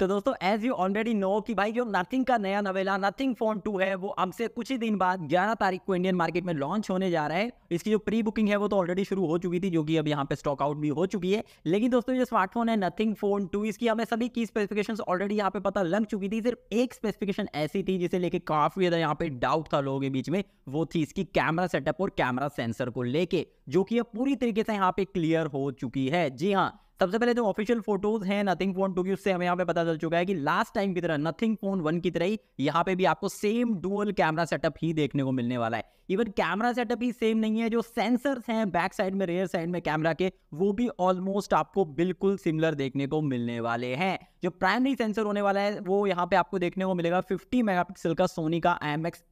तो दोस्तों as you already know कि भाई जो नथिंग का नया नवेला नथिंग फोन टू है वो हमसे कुछ ही दिन बाद 11 तारीख को इंडियन मार्केट में लॉन्च होने जा रहा है इसकी जो प्री बुकिंग है वो तो ऑलरेडी शुरू हो चुकी थी जो कि अब यहाँ पे स्टॉक आउट भी हो चुकी है लेकिन दोस्तों जो स्मार्टफोन है नथिंग फोन टू इसकी हमें सभी की स्पेसिफिकेशन ऑलरेडी यहाँ पे पता लग चुकी थी सिर्फ एक स्पेसिफिकेशन ऐसी थी जिसे लेके काफी ज्यादा यहाँ पे डाउट था लोगों के बीच में वो थी इसकी कैमरा सेटअप और कैमरा सेंसर को लेके जो कि अब पूरी तरीके से यहाँ पे क्लियर हो चुकी है जी हाँ सबसे पहले जो ऑफिशियल फोटोज हैं नथिंग फोन टू की उससे हमें यहाँ पे पता चल चुका है कि लास्ट टाइम की तरह नथिंग फोन वन की तरह ही यहाँ पे भी आपको सेम डुअल कैमरा सेटअप ही देखने को मिलने वाला है इवन कैमरा सेटअप ही सेम नहीं है जो सेंसर्स हैं बैक साइड में रेयर साइड में कैमरा के वो भी ऑलमोस्ट आपको बिल्कुल सिमिलर देखने को मिलने वाले हैं जो प्राइमरी सेंसर होने वाला है वो यहाँ पे आपको देखने को मिलेगा फिफ्टी मेगापिक्सल का सोनी का एम एक्स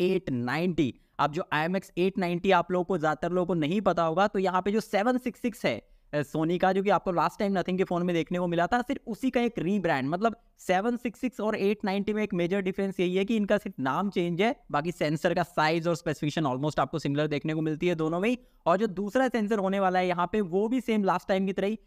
अब जो आई एम एक्स आप लोगों को ज़्यादातर लोगों को नहीं पता होगा तो यहाँ पे जो सेवन है सोनी का जो कि आपको लास्ट टाइम नथिंग के फोन में देखने को मिला था सिर्फ उसी का एक रीब्रांड मतलब 766 और 890 में एक मेजर डिफरेंस यही है कि इनका सिर्फ नाम चेंज है बाकी सेंसर का साइज और स्पेसिफिकेशन ऑलमोस्ट आपको सिमिलर देखने को मिलती है दोनों में और जो दूसरा सेंसर होने वाला है यहाँ पे वो भी सेम लास्ट टाइम की तरह ही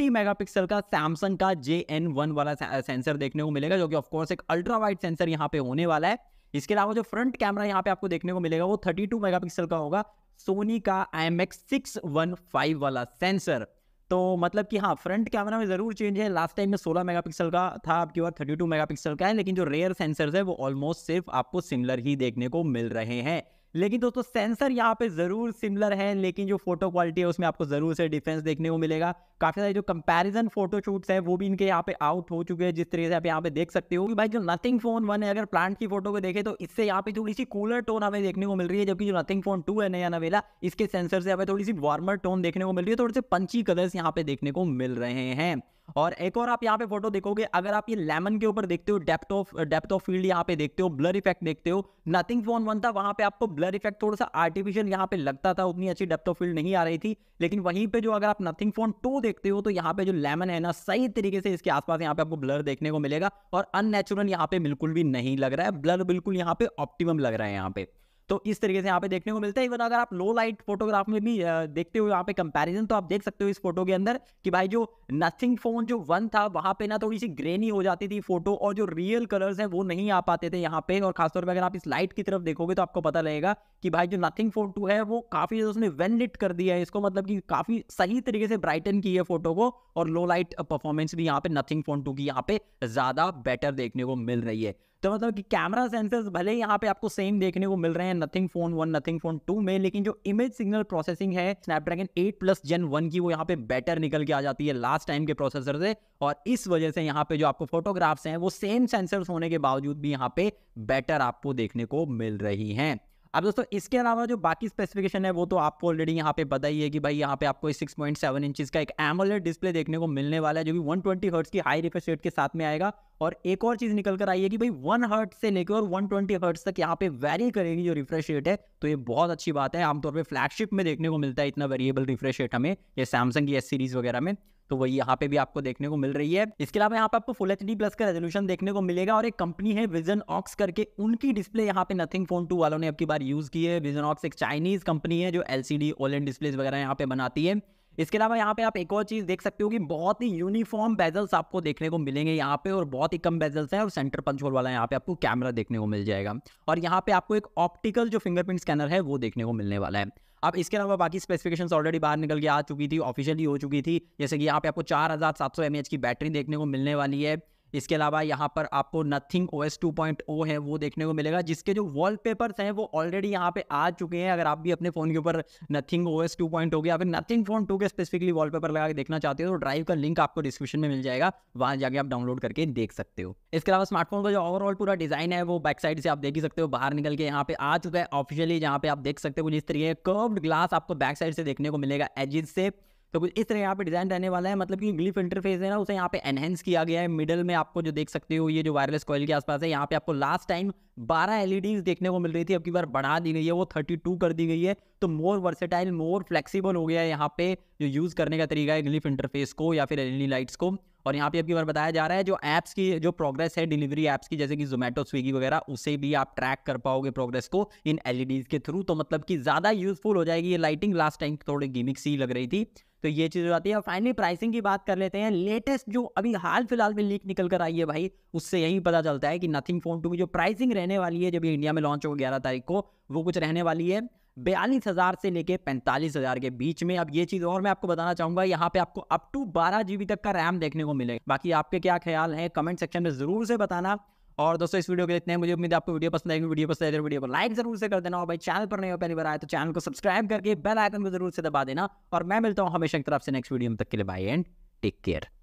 मेगा मेगापिक्सल का सैमसंग का जे एन वन वाला सेंसर देखने को मिलेगा जो कि ऑफकोर्स एक अल्ट्रा वाइड सेंसर यहाँ पे होने वाला है इसके अलावा जो फ्रंट कैमरा यहाँ पे आपको देखने को मिलेगा वो 32 मेगापिक्सल का होगा सोनी का I M X six one five वाला सेंसर तो मतलब कि हाँ फ्रंट कैमरा में ज़रूर चेंज है लास्ट टाइम में 16 मेगापिक्सल का था आपके बार 32 मेगापिक्सल का है लेकिन जो रेयर सेंसर्स है वो ऑलमोस्ट सिर्फ आपको सिमिलर ही देखने को मिल रहे हैं लेकिन दोस्तों सेंसर यहाँ पे ज़रूर सिमिलर है लेकिन जो फोटो क्वालिटी है उसमें आपको ज़रूर से डिफरेंस देखने को मिलेगा काफ़ी सारे जो कंपैरिजन फोटो शूट्स है वो भी इनके यहाँ पे आउट हो चुके हैं जिस तरीके से आप यहाँ पे देख सकते हो कि भाई जो नथिंग फोन वन है अगर प्लांट की फोटो को देखे तो इससे यहाँ पे थोड़ी सी कूलर टोन हमें देखने को मिल रही है जबकि जो नथिंग फोन टू है नया नवेला इसके सेंसर से हमें थोड़ी सी वार्मर टोन देखने को मिल रही है थोड़े से पंची कलर्स यहाँ पे देखने को मिल रहे हैं और एक और आप यहाँ पे फोटो देखोगे अगर आप ये लेमन के ऊपर देखते हो depth of depth of field यहाँ पे देखते हो ब्लर इफेक्ट देखते हो नथिंग फोन वन था वहाँ पे आपको ब्लर इफेक्ट थोड़ा सा आर्टिफिशियल यहाँ पे लगता था उतनी अच्छी डेप्थ ऑफ फील्ड नहीं आ रही थी लेकिन वहीं पे जो अगर आप नथिंग फोन टू देखते हो तो यहाँ पे जो लेमन है ना सही तरीके से इसके आसपास यहाँ पे आपको ब्लर देखने को मिलेगा और अननेचुरल यहाँ पे बिल्कुल भी नहीं लग रहा है ब्लर बिल्कुल यहाँ पे ऑप्टिमम लग रहा है यहाँ पे तो इस तरीके से यहाँ पे देखने को मिलता है इवन अगर आप लो लाइट फोटोग्राफ में भी देखते हो यहाँ पे कंपैरिजन तो आप देख सकते हो इस फोटो के अंदर कि भाई जो नथिंग फोन जो वन था वहाँ पे ना थोड़ी सी ग्रेनी हो जाती थी फोटो और जो रियल कलर्स हैं वो नहीं आ पाते थे यहाँ पे और खासतौर पर अगर आप इस लाइट की तरफ देखोगे तो आपको पता रहेगा कि भाई जो नथिंग फोन टू है वो काफ़ी ज़्यादा उसने वेल लिट कर दिया है इसको मतलब कि काफ़ी सही तरीके से ब्राइटन की है फोटो को और लो लाइट परफॉर्मेंस भी यहाँ पे नथिंग फोन टू की यहाँ पे ज़्यादा बेटर देखने को मिल रही है तो मतलब कि कैमरा सेंसर्स भले यहाँ पे आपको सेम देखने को मिल रहे हैं Nothing phone one Nothing phone two में लेकिन जो इमेज सिग्नल प्रोसेसिंग है Snapdragon eight plus Gen one की वो यहाँ पे बेटर निकल के आ जाती है लास्ट टाइम के प्रोसेसर से और इस वजह से यहाँ पे जो आपको फोटोग्राफ्स हैं वो सेम सेंसर्स होने के बावजूद भी यहाँ पे बेटर आपको देखने को मिल रही हैं अब दोस्तों इसके अलावा जो बाकी स्पेसिफिकेशन है वो तो आपको ऑलरेडी यहाँ पे पता ही है कि भाई यहाँ पे आपको सिक्स पॉइंट सेवन इंचज का एक एमोलेड डिस्प्ले देखने को मिलने वाला है जो कि वन ट्वेंटी हर्ट्स की हाई रिफ्रेश रेट के साथ में आएगा और एक और चीज निकल कर आई है कि भाई वन हर्ट से लेकर और वन ट्वेंटी हर्ट्स तक यहाँ पे वेरी करेगी जो रिफ्रेश रेट है तो ये बहुत अच्छी बात है आमतौर पर फ्लैगशिप में देखने को मिलता है इतना वेरिएबल रिफ्रेश रेट हमें ये सैमसंग की एस सीरीज वगैरह में तो वही यहाँ पे भी आपको देखने को मिल रही है इसके अलावा यहाँ पे आपको फुल एच प्लस का रेजोल्यूशन देखने को मिलेगा और एक कंपनी है विजन ऑक्स करके उनकी डिस्प्ले यहाँ पे नथिंग फोन टू वालों ने अब बार यूज की है विजन ऑक्स एक चाइनीज कंपनी है जो एलसीडी ओलेंड डिस्प्लेस वगैरह यहाँ पे बनाती है इसके अलावा यहाँ पे आप एक और चीज देख सकते हो कि बहुत ही यूनिफॉर्म बेजल्स आपको देखने को मिलेंगे यहाँ पे और बहुत ही कम बेजल्स हैं और सेंटर पंच होल वाला यहाँ पे आपको कैमरा देखने को मिल जाएगा और यहाँ पे आपको एक ऑप्टिकल जो फिंगरप्रिंट स्कैनर है वो देखने को मिलने वाला है अब इसके अलावा बाकी स्पेसिफिकेशन ऑलरेडी बाहर निकल के आ चुकी थी ऑफिशियली हो चुकी थी जैसे कि यहाँ पे आपको चार हज़ार सात सौ एम एच की बैटरी देखने को मिलने वाली है इसके अलावा यहाँ पर आपको Nothing O S two point O है वो देखने को मिलेगा जिसके जो पेपर्स हैं वो ऑलरेडी यहाँ पे आ चुके हैं अगर आप भी अपने फ़ोन के ऊपर Nothing O S two point हो गया अगर नथिंग फोन टू के स्पेसिफिकली वॉलपेपर लगा के देखना चाहते हो तो ड्राइव का लिंक आपको डिस्क्रिप्शन में मिल जाएगा वहाँ जाके आप डाउनलोड करके देख सकते हो इसके अलावा स्मार्टफोन का जो ओवरऑल पूरा डिज़ाइन है वो बैक साइड से आप देख ही सकते हो बाहर निकल के यहाँ पे आ चुका है ऑफिशियली जहाँ पे आप देख सकते हो जिस तरीके कर्व्ड ग्लास आपको बैक साइड से देखने को मिलेगा एजिज से तो कुछ इस तरह यहाँ पे डिज़ाइन रहने वाला है मतलब कि ग्लिफ इंटरफेस है ना उसे यहाँ पे एनहेंस किया गया है मिडल में आपको जो देख सकते हो ये जो वायरलेस कॉयल के आसपास है यहाँ पे आपको लास्ट टाइम 12 एलईडीज देखने को मिल रही थी अब की बार बढ़ा दी गई है वो 32 कर दी गई है तो मोर वर्सेटाइल मोर फ्लेक्सीबल हो गया है यहाँ पे जो यूज़ करने का तरीका है ग्लिफ इंटरफेस को या फिर एल लाइट्स को और यहाँ पे आपकी बार बताया जा रहा है जो ऐप्स की जो प्रोग्रेस है डिलीवरी ऐप्स की जैसे कि जोमेटो स्विगी वगैरह उसे भी आप ट्रैक कर पाओगे प्रोग्रेस को इन एल e के थ्रू तो मतलब कि ज़्यादा यूजफुल हो जाएगी ये लाइटिंग लास्ट टाइम थोड़ी गिमिक सी लग रही थी तो ये चीज़ हो जाती है और फाइनली प्राइसिंग की बात कर लेते हैं लेटेस्ट जो अभी हाल फिलहाल में लीक निकल कर आई है भाई उससे यही पता चलता है कि नथिंग फोन टू की जो प्राइसिंग रहने वाली है जब इंडिया में लॉन्च हो ग्यारह तारीख को वो कुछ रहने वाली है बयालीस हज़ार से लेके पैंतालीस हज़ार के बीच में अब ये चीज़ और मैं आपको बताना चाहूँगा यहाँ पे आपको अप टू बारह जी तक का रैम देखने को मिलेगा बाकी आपके क्या ख्याल है कमेंट सेक्शन में ज़रूर से बताना और दोस्तों इस वीडियो के इतने मुझे उम्मीद आपको वीडियो पसंद आएगी वीडियो पसंद आए वीडियो तो को लाइक जरूर से कर देना और भाई चैनल पर नहीं हो पहली बार आए तो चैनल को सब्सक्राइब करके बेल आइकन को जरूर से दबा देना और मैं मिलता हूँ हमेशा की तरफ से नेक्स्ट वीडियो में तक के लिए बाय एंड टेक केयर